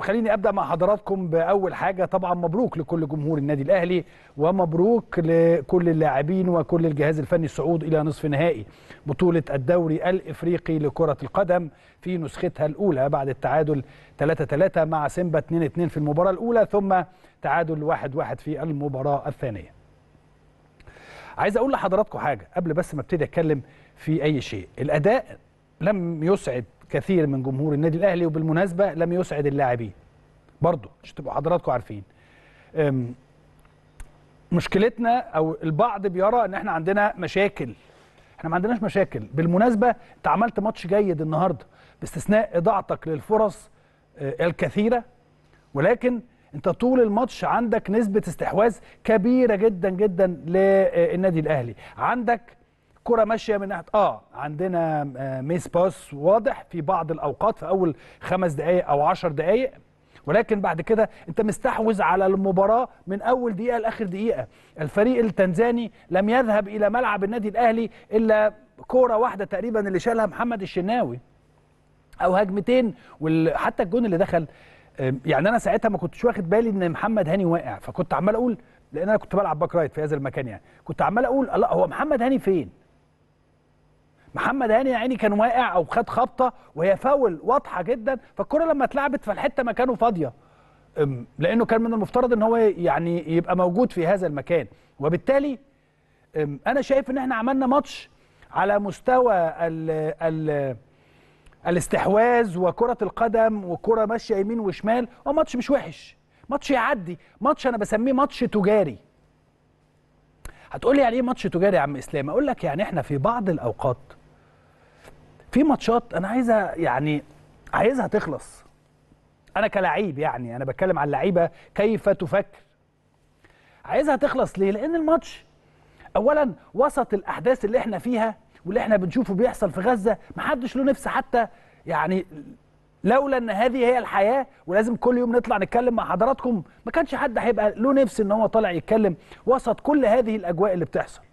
خليني ابدا مع حضراتكم باول حاجه طبعا مبروك لكل جمهور النادي الاهلي ومبروك لكل اللاعبين وكل الجهاز الفني الصعود الى نصف نهائي بطوله الدوري الافريقي لكره القدم في نسختها الاولى بعد التعادل 3-3 مع سيمبا 2-2 في المباراه الاولى ثم تعادل 1-1 في المباراه الثانيه. عايز اقول لحضراتكم حاجه قبل بس ما ابتدي اتكلم في اي شيء، الاداء لم يسعد كثير من جمهور النادي الاهلي وبالمناسبه لم يسعد اللاعبين برضو عشان تبقوا حضراتكم عارفين مشكلتنا او البعض بيرى ان احنا عندنا مشاكل احنا ما عندناش مشاكل بالمناسبه انت عملت ماتش جيد النهارده باستثناء اضاعتك للفرص أه، الكثيره ولكن انت طول الماتش عندك نسبه استحواذ كبيره جدا جدا للنادي الاهلي عندك كرة ماشية من ناحية اه عندنا آه، ميس باس واضح في بعض الأوقات في أول خمس دقايق أو عشر دقايق ولكن بعد كده انت مستحوذ على المباراه من اول دقيقه لاخر دقيقه الفريق التنزاني لم يذهب الى ملعب النادي الاهلي الا كوره واحده تقريبا اللي شالها محمد الشناوي او هجمتين وحتى الجون اللي دخل يعني انا ساعتها ما كنتش واخد بالي ان محمد هاني واقع فكنت عمال اقول لان انا كنت بلعب باك رايت في هذا المكان يعني كنت عمال اقول لا هو محمد هاني فين محمد هاني يا عيني كان واقع او خد خبطه وهي فاول واضحه جدا فالكره لما اتلعبت فالحته مكانه فاضيه لانه كان من المفترض ان هو يعني يبقى موجود في هذا المكان وبالتالي انا شايف ان احنا عملنا ماتش على مستوى الـ الـ الاستحواذ وكره القدم وكره ماشيه يمين وشمال هو ماتش مش وحش ماتش يعدي ماتش انا بسميه ماتش تجاري هتقولي يعني ايه ماتش تجاري يا عم اسلام اقول لك يعني احنا في بعض الاوقات في ماتشات انا عايزها يعني عايزها تخلص انا كلعيب يعني انا بتكلم على اللعيبه كيف تفكر عايزها تخلص ليه لان الماتش اولا وسط الاحداث اللي احنا فيها واللي احنا بنشوفه بيحصل في غزه محدش له نفس حتى يعني لولا ان هذه هي الحياه ولازم كل يوم نطلع نتكلم مع حضراتكم ما كانش حد هيبقى له نفس ان هو طالع يتكلم وسط كل هذه الاجواء اللي بتحصل